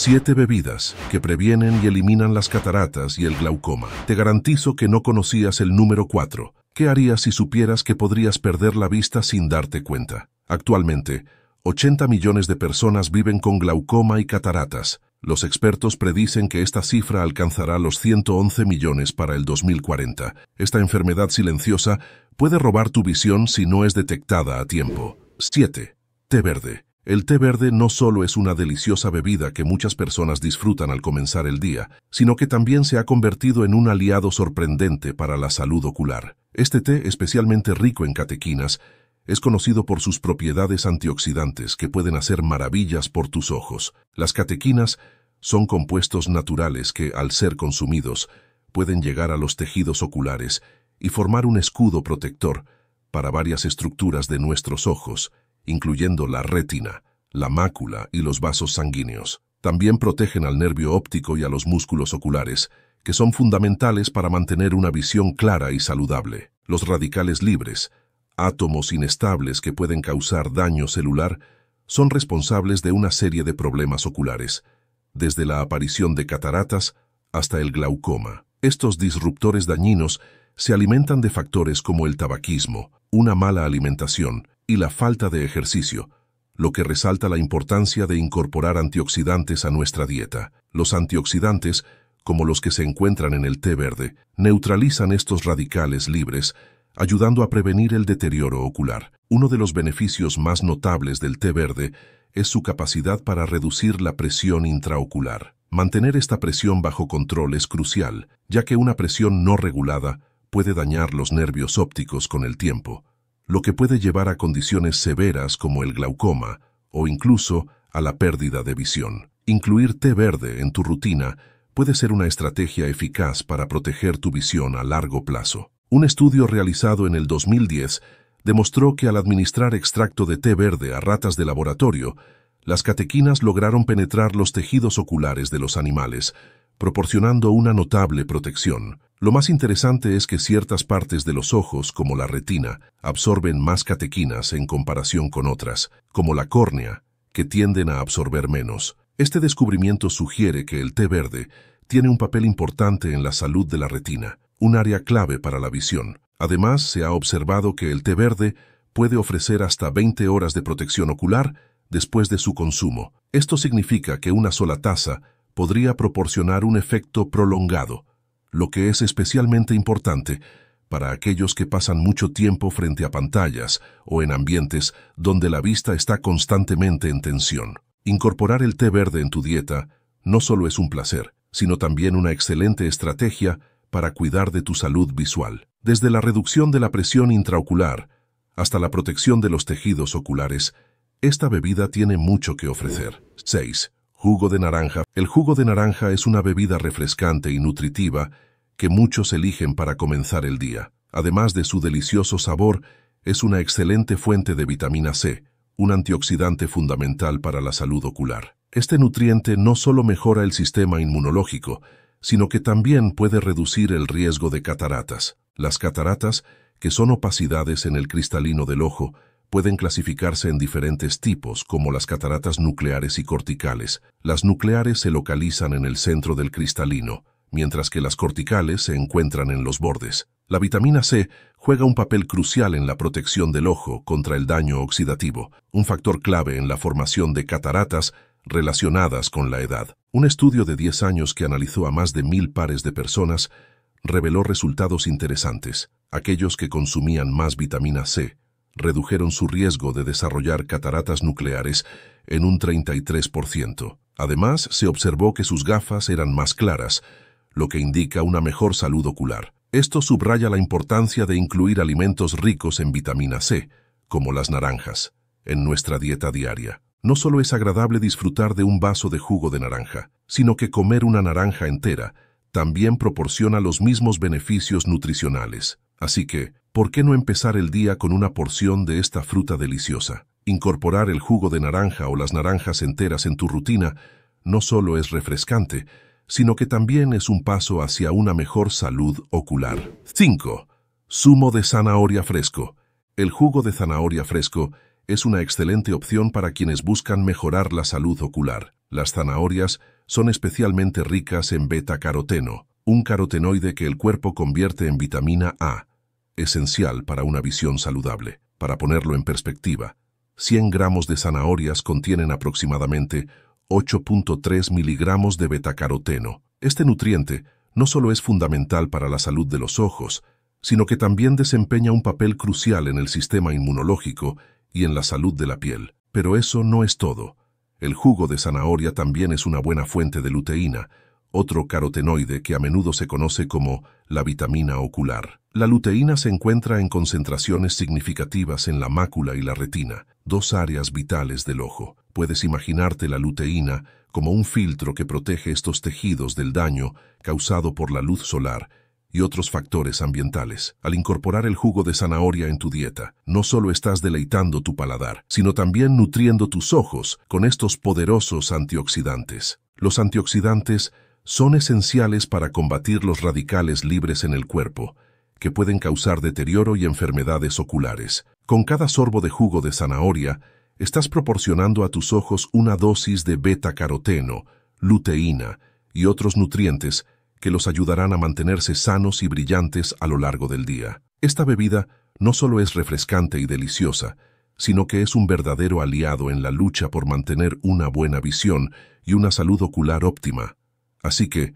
7 bebidas que previenen y eliminan las cataratas y el glaucoma. Te garantizo que no conocías el número 4. ¿Qué harías si supieras que podrías perder la vista sin darte cuenta? Actualmente, 80 millones de personas viven con glaucoma y cataratas. Los expertos predicen que esta cifra alcanzará los 111 millones para el 2040. Esta enfermedad silenciosa puede robar tu visión si no es detectada a tiempo. 7. Té verde. El té verde no solo es una deliciosa bebida que muchas personas disfrutan al comenzar el día, sino que también se ha convertido en un aliado sorprendente para la salud ocular. Este té, especialmente rico en catequinas, es conocido por sus propiedades antioxidantes que pueden hacer maravillas por tus ojos. Las catequinas son compuestos naturales que, al ser consumidos, pueden llegar a los tejidos oculares y formar un escudo protector para varias estructuras de nuestros ojos, incluyendo la retina, la mácula y los vasos sanguíneos. También protegen al nervio óptico y a los músculos oculares, que son fundamentales para mantener una visión clara y saludable. Los radicales libres, átomos inestables que pueden causar daño celular, son responsables de una serie de problemas oculares, desde la aparición de cataratas hasta el glaucoma. Estos disruptores dañinos se alimentan de factores como el tabaquismo, una mala alimentación, y la falta de ejercicio, lo que resalta la importancia de incorporar antioxidantes a nuestra dieta. Los antioxidantes, como los que se encuentran en el té verde, neutralizan estos radicales libres, ayudando a prevenir el deterioro ocular. Uno de los beneficios más notables del té verde es su capacidad para reducir la presión intraocular. Mantener esta presión bajo control es crucial, ya que una presión no regulada puede dañar los nervios ópticos con el tiempo lo que puede llevar a condiciones severas como el glaucoma o incluso a la pérdida de visión. Incluir té verde en tu rutina puede ser una estrategia eficaz para proteger tu visión a largo plazo. Un estudio realizado en el 2010 demostró que al administrar extracto de té verde a ratas de laboratorio, las catequinas lograron penetrar los tejidos oculares de los animales, proporcionando una notable protección. Lo más interesante es que ciertas partes de los ojos, como la retina, absorben más catequinas en comparación con otras, como la córnea, que tienden a absorber menos. Este descubrimiento sugiere que el té verde tiene un papel importante en la salud de la retina, un área clave para la visión. Además, se ha observado que el té verde puede ofrecer hasta 20 horas de protección ocular después de su consumo. Esto significa que una sola taza podría proporcionar un efecto prolongado, lo que es especialmente importante para aquellos que pasan mucho tiempo frente a pantallas o en ambientes donde la vista está constantemente en tensión. Incorporar el té verde en tu dieta no solo es un placer, sino también una excelente estrategia para cuidar de tu salud visual. Desde la reducción de la presión intraocular hasta la protección de los tejidos oculares, esta bebida tiene mucho que ofrecer. 6. Jugo de naranja. El jugo de naranja es una bebida refrescante y nutritiva que muchos eligen para comenzar el día. Además de su delicioso sabor, es una excelente fuente de vitamina C, un antioxidante fundamental para la salud ocular. Este nutriente no solo mejora el sistema inmunológico, sino que también puede reducir el riesgo de cataratas. Las cataratas, que son opacidades en el cristalino del ojo, pueden clasificarse en diferentes tipos, como las cataratas nucleares y corticales. Las nucleares se localizan en el centro del cristalino, mientras que las corticales se encuentran en los bordes. La vitamina C juega un papel crucial en la protección del ojo contra el daño oxidativo, un factor clave en la formación de cataratas relacionadas con la edad. Un estudio de 10 años que analizó a más de mil pares de personas reveló resultados interesantes. Aquellos que consumían más vitamina C redujeron su riesgo de desarrollar cataratas nucleares en un 33%. Además, se observó que sus gafas eran más claras, lo que indica una mejor salud ocular. Esto subraya la importancia de incluir alimentos ricos en vitamina C, como las naranjas, en nuestra dieta diaria. No solo es agradable disfrutar de un vaso de jugo de naranja, sino que comer una naranja entera también proporciona los mismos beneficios nutricionales. Así que, ¿por qué no empezar el día con una porción de esta fruta deliciosa? Incorporar el jugo de naranja o las naranjas enteras en tu rutina no solo es refrescante, sino que también es un paso hacia una mejor salud ocular. 5. Zumo de zanahoria fresco. El jugo de zanahoria fresco es una excelente opción para quienes buscan mejorar la salud ocular. Las zanahorias son especialmente ricas en beta-caroteno, un carotenoide que el cuerpo convierte en vitamina A, esencial para una visión saludable. Para ponerlo en perspectiva, 100 gramos de zanahorias contienen aproximadamente 8.3 miligramos de betacaroteno. Este nutriente no solo es fundamental para la salud de los ojos, sino que también desempeña un papel crucial en el sistema inmunológico y en la salud de la piel. Pero eso no es todo. El jugo de zanahoria también es una buena fuente de luteína, otro carotenoide que a menudo se conoce como la vitamina ocular. La luteína se encuentra en concentraciones significativas en la mácula y la retina, dos áreas vitales del ojo. Puedes imaginarte la luteína como un filtro que protege estos tejidos del daño causado por la luz solar y otros factores ambientales. Al incorporar el jugo de zanahoria en tu dieta, no solo estás deleitando tu paladar, sino también nutriendo tus ojos con estos poderosos antioxidantes. Los antioxidantes son esenciales para combatir los radicales libres en el cuerpo, que pueden causar deterioro y enfermedades oculares. Con cada sorbo de jugo de zanahoria, estás proporcionando a tus ojos una dosis de beta-caroteno, luteína y otros nutrientes que los ayudarán a mantenerse sanos y brillantes a lo largo del día. Esta bebida no solo es refrescante y deliciosa, sino que es un verdadero aliado en la lucha por mantener una buena visión y una salud ocular óptima. Así que,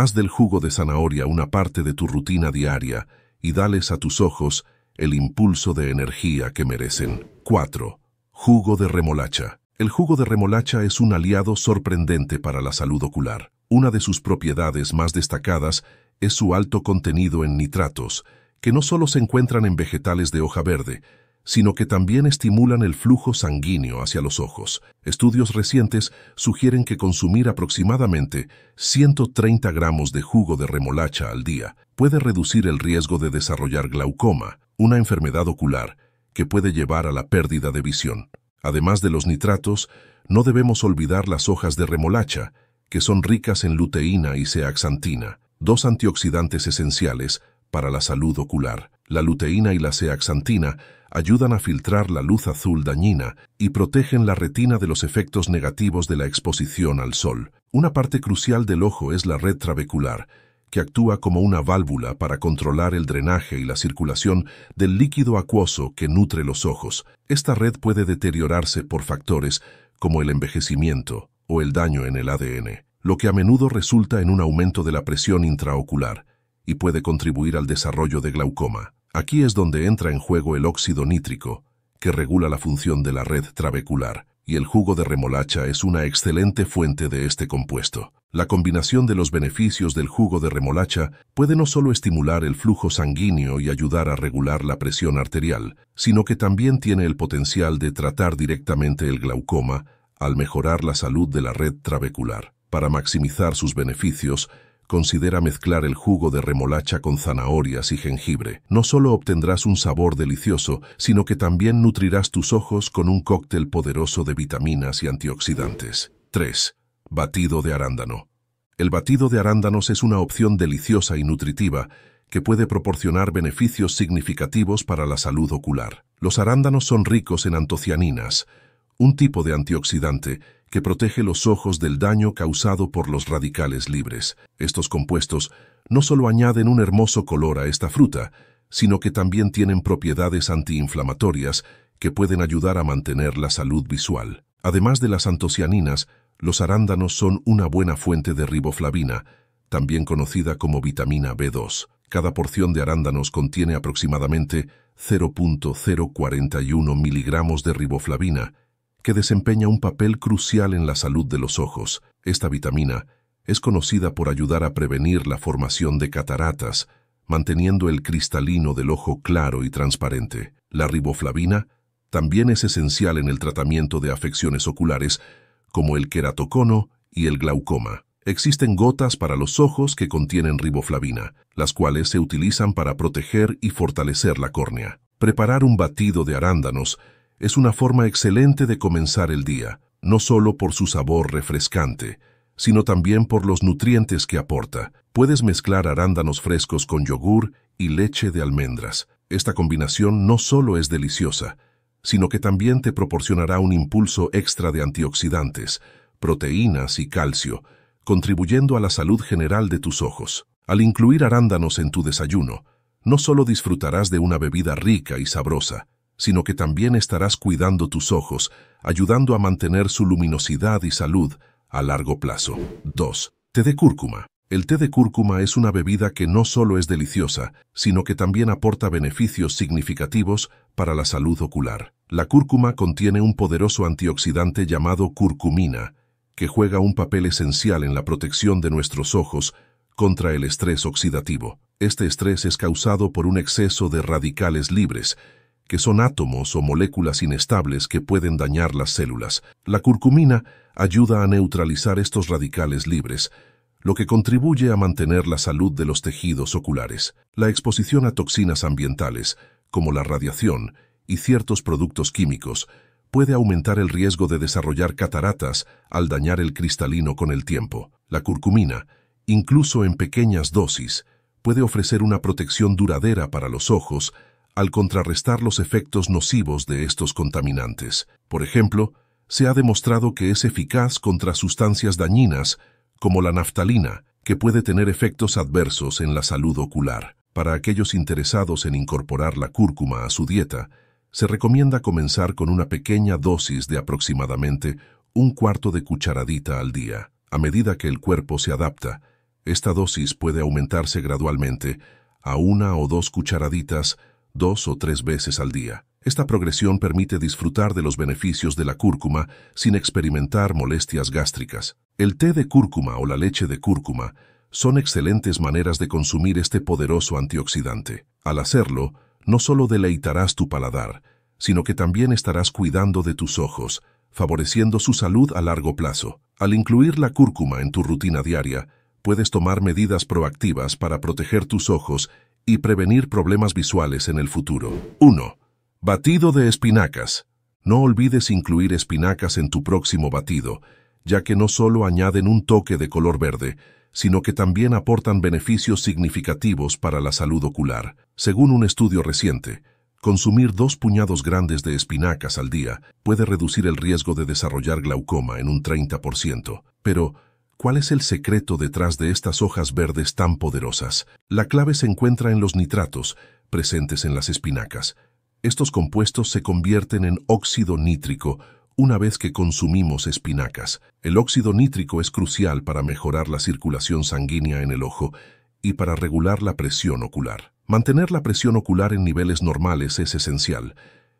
Haz del jugo de zanahoria una parte de tu rutina diaria y dales a tus ojos el impulso de energía que merecen. 4. Jugo de remolacha. El jugo de remolacha es un aliado sorprendente para la salud ocular. Una de sus propiedades más destacadas es su alto contenido en nitratos, que no solo se encuentran en vegetales de hoja verde, sino que también estimulan el flujo sanguíneo hacia los ojos. Estudios recientes sugieren que consumir aproximadamente 130 gramos de jugo de remolacha al día puede reducir el riesgo de desarrollar glaucoma, una enfermedad ocular que puede llevar a la pérdida de visión. Además de los nitratos, no debemos olvidar las hojas de remolacha, que son ricas en luteína y ceaxantina, dos antioxidantes esenciales para la salud ocular. La luteína y la ceaxantina ayudan a filtrar la luz azul dañina y protegen la retina de los efectos negativos de la exposición al sol. Una parte crucial del ojo es la red trabecular, que actúa como una válvula para controlar el drenaje y la circulación del líquido acuoso que nutre los ojos. Esta red puede deteriorarse por factores como el envejecimiento o el daño en el ADN, lo que a menudo resulta en un aumento de la presión intraocular y puede contribuir al desarrollo de glaucoma. Aquí es donde entra en juego el óxido nítrico, que regula la función de la red trabecular, y el jugo de remolacha es una excelente fuente de este compuesto. La combinación de los beneficios del jugo de remolacha puede no solo estimular el flujo sanguíneo y ayudar a regular la presión arterial, sino que también tiene el potencial de tratar directamente el glaucoma al mejorar la salud de la red trabecular. Para maximizar sus beneficios, considera mezclar el jugo de remolacha con zanahorias y jengibre. No solo obtendrás un sabor delicioso, sino que también nutrirás tus ojos con un cóctel poderoso de vitaminas y antioxidantes. 3. Batido de arándano. El batido de arándanos es una opción deliciosa y nutritiva que puede proporcionar beneficios significativos para la salud ocular. Los arándanos son ricos en antocianinas, un tipo de antioxidante que protege los ojos del daño causado por los radicales libres. Estos compuestos no solo añaden un hermoso color a esta fruta, sino que también tienen propiedades antiinflamatorias que pueden ayudar a mantener la salud visual. Además de las antocianinas, los arándanos son una buena fuente de riboflavina, también conocida como vitamina B2. Cada porción de arándanos contiene aproximadamente 0.041 miligramos de riboflavina, que desempeña un papel crucial en la salud de los ojos. Esta vitamina es conocida por ayudar a prevenir la formación de cataratas, manteniendo el cristalino del ojo claro y transparente. La riboflavina también es esencial en el tratamiento de afecciones oculares, como el queratocono y el glaucoma. Existen gotas para los ojos que contienen riboflavina, las cuales se utilizan para proteger y fortalecer la córnea. Preparar un batido de arándanos es una forma excelente de comenzar el día, no solo por su sabor refrescante, sino también por los nutrientes que aporta. Puedes mezclar arándanos frescos con yogur y leche de almendras. Esta combinación no solo es deliciosa, sino que también te proporcionará un impulso extra de antioxidantes, proteínas y calcio, contribuyendo a la salud general de tus ojos. Al incluir arándanos en tu desayuno, no solo disfrutarás de una bebida rica y sabrosa, sino que también estarás cuidando tus ojos, ayudando a mantener su luminosidad y salud a largo plazo. 2. Té de cúrcuma. El té de cúrcuma es una bebida que no solo es deliciosa, sino que también aporta beneficios significativos para la salud ocular. La cúrcuma contiene un poderoso antioxidante llamado curcumina, que juega un papel esencial en la protección de nuestros ojos contra el estrés oxidativo. Este estrés es causado por un exceso de radicales libres, que son átomos o moléculas inestables que pueden dañar las células. La curcumina ayuda a neutralizar estos radicales libres, lo que contribuye a mantener la salud de los tejidos oculares. La exposición a toxinas ambientales, como la radiación y ciertos productos químicos, puede aumentar el riesgo de desarrollar cataratas al dañar el cristalino con el tiempo. La curcumina, incluso en pequeñas dosis, puede ofrecer una protección duradera para los ojos al contrarrestar los efectos nocivos de estos contaminantes. Por ejemplo, se ha demostrado que es eficaz contra sustancias dañinas, como la naftalina, que puede tener efectos adversos en la salud ocular. Para aquellos interesados en incorporar la cúrcuma a su dieta, se recomienda comenzar con una pequeña dosis de aproximadamente un cuarto de cucharadita al día. A medida que el cuerpo se adapta, esta dosis puede aumentarse gradualmente a una o dos cucharaditas dos o tres veces al día. Esta progresión permite disfrutar de los beneficios de la cúrcuma sin experimentar molestias gástricas. El té de cúrcuma o la leche de cúrcuma son excelentes maneras de consumir este poderoso antioxidante. Al hacerlo, no solo deleitarás tu paladar, sino que también estarás cuidando de tus ojos, favoreciendo su salud a largo plazo. Al incluir la cúrcuma en tu rutina diaria, puedes tomar medidas proactivas para proteger tus ojos y prevenir problemas visuales en el futuro. 1. Batido de espinacas. No olvides incluir espinacas en tu próximo batido, ya que no solo añaden un toque de color verde, sino que también aportan beneficios significativos para la salud ocular. Según un estudio reciente, consumir dos puñados grandes de espinacas al día puede reducir el riesgo de desarrollar glaucoma en un 30%. Pero, ¿Cuál es el secreto detrás de estas hojas verdes tan poderosas? La clave se encuentra en los nitratos, presentes en las espinacas. Estos compuestos se convierten en óxido nítrico una vez que consumimos espinacas. El óxido nítrico es crucial para mejorar la circulación sanguínea en el ojo y para regular la presión ocular. Mantener la presión ocular en niveles normales es esencial,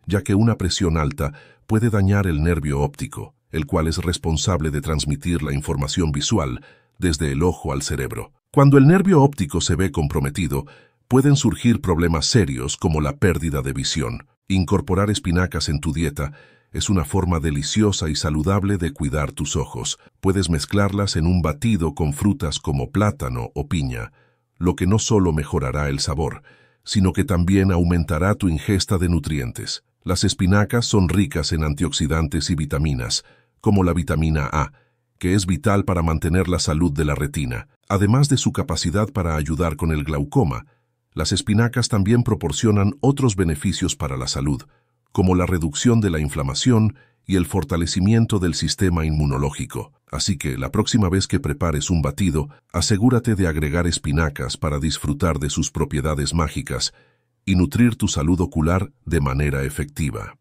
ya que una presión alta puede dañar el nervio óptico el cual es responsable de transmitir la información visual desde el ojo al cerebro. Cuando el nervio óptico se ve comprometido, pueden surgir problemas serios como la pérdida de visión. Incorporar espinacas en tu dieta es una forma deliciosa y saludable de cuidar tus ojos. Puedes mezclarlas en un batido con frutas como plátano o piña, lo que no solo mejorará el sabor, sino que también aumentará tu ingesta de nutrientes. Las espinacas son ricas en antioxidantes y vitaminas, como la vitamina A, que es vital para mantener la salud de la retina, además de su capacidad para ayudar con el glaucoma, las espinacas también proporcionan otros beneficios para la salud, como la reducción de la inflamación y el fortalecimiento del sistema inmunológico. Así que la próxima vez que prepares un batido, asegúrate de agregar espinacas para disfrutar de sus propiedades mágicas y nutrir tu salud ocular de manera efectiva.